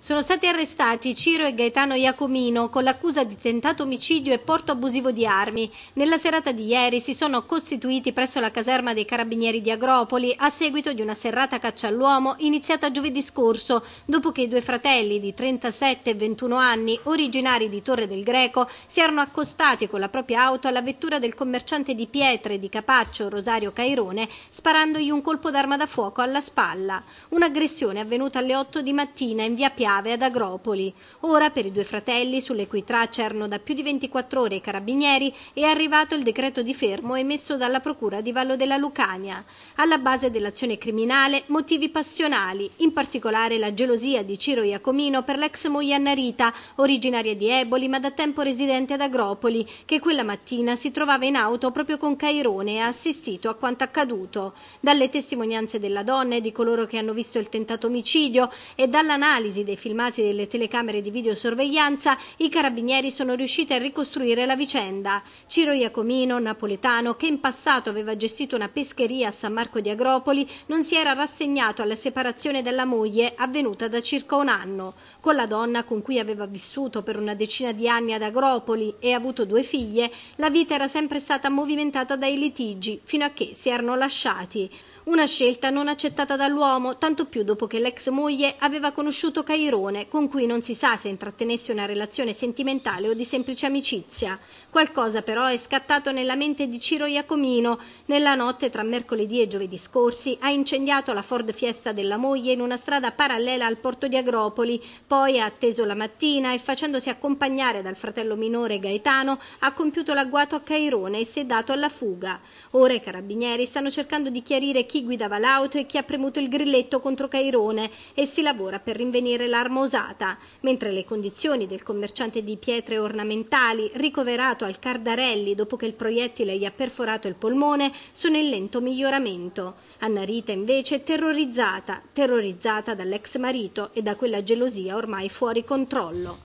Sono stati arrestati Ciro e Gaetano Iacomino con l'accusa di tentato omicidio e porto abusivo di armi. Nella serata di ieri si sono costituiti presso la caserma dei carabinieri di Agropoli a seguito di una serrata caccia all'uomo iniziata giovedì scorso, dopo che i due fratelli di 37 e 21 anni, originari di Torre del Greco, si erano accostati con la propria auto alla vettura del commerciante di pietre di Capaccio Rosario Cairone, sparandogli un colpo d'arma da fuoco alla spalla. Un'aggressione avvenuta alle 8 di mattina in via Piazza chiave ad Agropoli. Ora per i due fratelli, sulle cui tracce erano da più di 24 ore i carabinieri, è arrivato il decreto di fermo emesso dalla Procura di Vallo della Lucania. Alla base dell'azione criminale motivi passionali, in particolare la gelosia di Ciro Iacomino per l'ex moglie Annarita, originaria di Eboli ma da tempo residente ad Agropoli, che quella mattina si trovava in auto proprio con Cairone e ha assistito a quanto accaduto. Dalle testimonianze della donna e di coloro che hanno visto il tentato omicidio e dall'analisi dei filmati delle telecamere di videosorveglianza, i carabinieri sono riusciti a ricostruire la vicenda. Ciro Iacomino, napoletano, che in passato aveva gestito una pescheria a San Marco di Agropoli, non si era rassegnato alla separazione dalla moglie avvenuta da circa un anno. Con la donna con cui aveva vissuto per una decina di anni ad Agropoli e avuto due figlie, la vita era sempre stata movimentata dai litigi, fino a che si erano lasciati. Una scelta non accettata dall'uomo, tanto più dopo che l'ex moglie aveva conosciuto Cairo Girone con cui non si sa se intrattenesse una relazione sentimentale o di semplice amicizia. Qualcosa però è scattato nella mente di Ciro Iacomino. Nella notte tra mercoledì e giovedì scorsi ha incendiato la Ford Fiesta della moglie in una strada parallela al porto di Agropoli, poi ha atteso la mattina e facendosi accompagnare dal fratello minore Gaetano ha compiuto l'agguato a Cairone e si è dato alla fuga. Ora i carabinieri stanno cercando di chiarire chi guidava l'auto e chi ha premuto il grilletto contro Cairone e si lavora per rinvenire la l'arma usata, mentre le condizioni del commerciante di pietre ornamentali ricoverato al Cardarelli dopo che il proiettile gli ha perforato il polmone sono in lento miglioramento. Anna Rita invece terrorizzata, terrorizzata dall'ex marito e da quella gelosia ormai fuori controllo.